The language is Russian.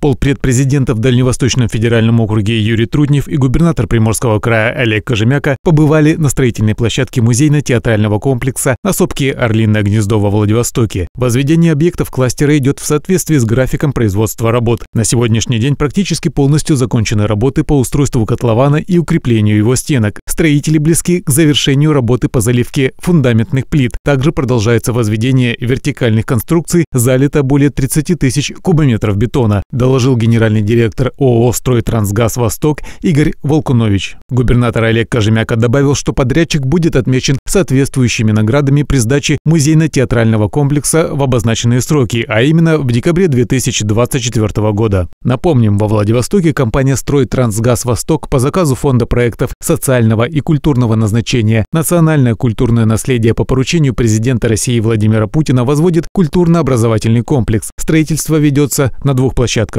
Полпредпрезидента в Дальневосточном федеральном округе Юрий Труднев и губернатор Приморского края Олег Кожемяка побывали на строительной площадке музейно-театрального комплекса на сопке «Орлиное гнездо» во Владивостоке. Возведение объектов кластера идет в соответствии с графиком производства работ. На сегодняшний день практически полностью закончены работы по устройству котлована и укреплению его стенок. Строители близки к завершению работы по заливке фундаментных плит. Также продолжается возведение вертикальных конструкций, залито более 30 тысяч кубометров бетона доложил генеральный директор ООО «Стройтрансгаз Восток» Игорь Волкунович. Губернатор Олег Кожемяка добавил, что подрядчик будет отмечен соответствующими наградами при сдаче музейно-театрального комплекса в обозначенные сроки, а именно в декабре 2024 года. Напомним, во Владивостоке компания «Стройтрансгаз Восток» по заказу Фонда проектов социального и культурного назначения «Национальное культурное наследие» по поручению президента России Владимира Путина возводит культурно-образовательный комплекс. Строительство ведется на двух площадках